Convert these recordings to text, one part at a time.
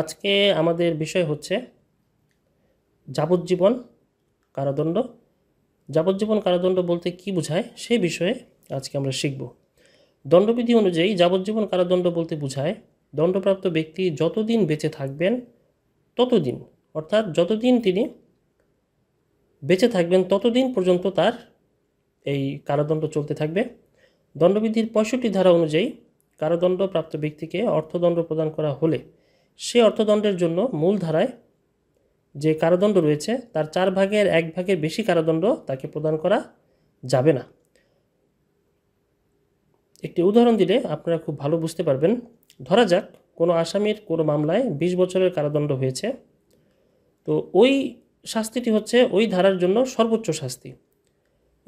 আজকে আমাদের বিষয় হচ্ছে যাবজ্জীবন কারাদণ্ড যাবজ্জীবন কারাদণ্ড বলতে কি বোঝায় সেই বিষয়ে আজকে আমরা শিখব দণ্ডবিধি অনুযায়ী যাবজ্জীবন কারাদণ্ড বলতে বোঝায় দণ্ডপ্রাপ্ত ব্যক্তি যতদিন বেঁচে থাকবেন ততদিন অর্থাৎ যতদিন তিনি বেঁচে থাকবেন ততদিন পর্যন্ত তার এই কারাদণ্ড চলতে থাকবে দণ্ডবিধির পঁয়ষট্টি ধারা অনুযায়ী কারাদণ্ডপ্রাপ্ত ব্যক্তিকে অর্থদণ্ড প্রদান করা হলে সে অর্থদণ্ডের জন্য মূলধারায় যে কারাদণ্ড রয়েছে তার চার ভাগের এক ভাগের বেশি কারাদণ্ড তাকে প্রদান করা যাবে না একটি উদাহরণ দিলে আপনারা খুব ভালো বুঝতে পারবেন ধরা যাক কোনো আসামির কোনো মামলায় ২০ বছরের কারাদণ্ড হয়েছে তো ওই শাস্তিটি হচ্ছে ওই ধারার জন্য সর্বোচ্চ শাস্তি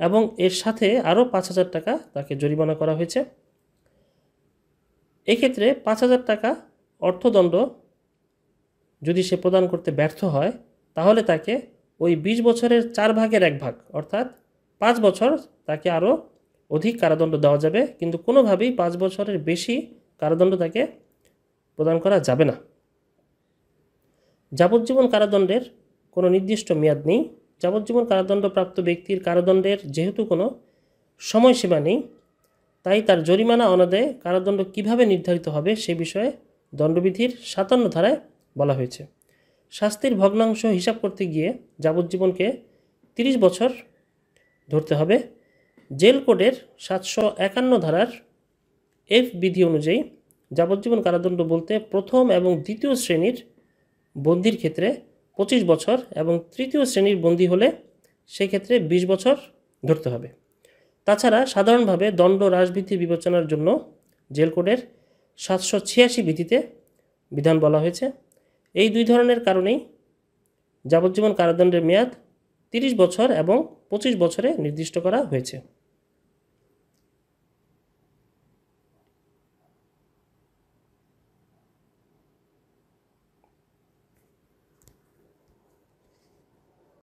এবং এর সাথে আরও পাঁচ হাজার টাকা তাকে জরিমানা করা হয়েছে এক্ষেত্রে পাঁচ হাজার টাকা অর্থদণ্ড যদি সে প্রদান করতে ব্যর্থ হয় তাহলে তাকে ওই ২০ বছরের চার ভাগের এক ভাগ অর্থাৎ পাঁচ বছর তাকে আরও অধিক কারাদণ্ড দেওয়া যাবে কিন্তু কোনোভাবেই পাঁচ বছরের বেশি কারাদণ্ড তাকে প্রদান করা যাবে না যাবজ্জীবন কারাদণ্ডের কোনো নির্দিষ্ট মেয়াদ নেই যাবজ্জীবন কারাদণ্ডপ্রাপ্ত ব্যক্তির কারাদণ্ডের যেহেতু কোনো সময়সীমা নেই তাই তার জরিমানা অনাদায়ে কারাদণ্ড কিভাবে নির্ধারিত হবে সে বিষয়ে দণ্ডবিধির সাতান্ন ধারায় বলা হয়েছে শাস্তির ভগ্নাংশ হিসাব করতে গিয়ে যাবজ্জীবনকে তিরিশ বছর ধরতে হবে জেল কোডের সাতশো একান্ন ধারার এফ বিধি অনুযায়ী যাবজ্জীবন কারাদণ্ড বলতে প্রথম এবং দ্বিতীয় শ্রেণীর বন্দির ক্ষেত্রে পঁচিশ বছর এবং তৃতীয় শ্রেণীর বন্দি হলে সেক্ষেত্রে বিশ বছর ধরতে হবে তাছাড়া সাধারণভাবে দণ্ড রাজবৃদ্ধি বিবেচনার জন্য জেল কোডের সাতশো ছিয়াশি বিধিতে বিধান বলা হয়েছে এই দুই ধরনের কারণেই যাবজ্জীবন কারাদণ্ডের মেয়াদ তিরিশ বছর এবং পঁচিশ বছরে নির্দিষ্ট করা হয়েছে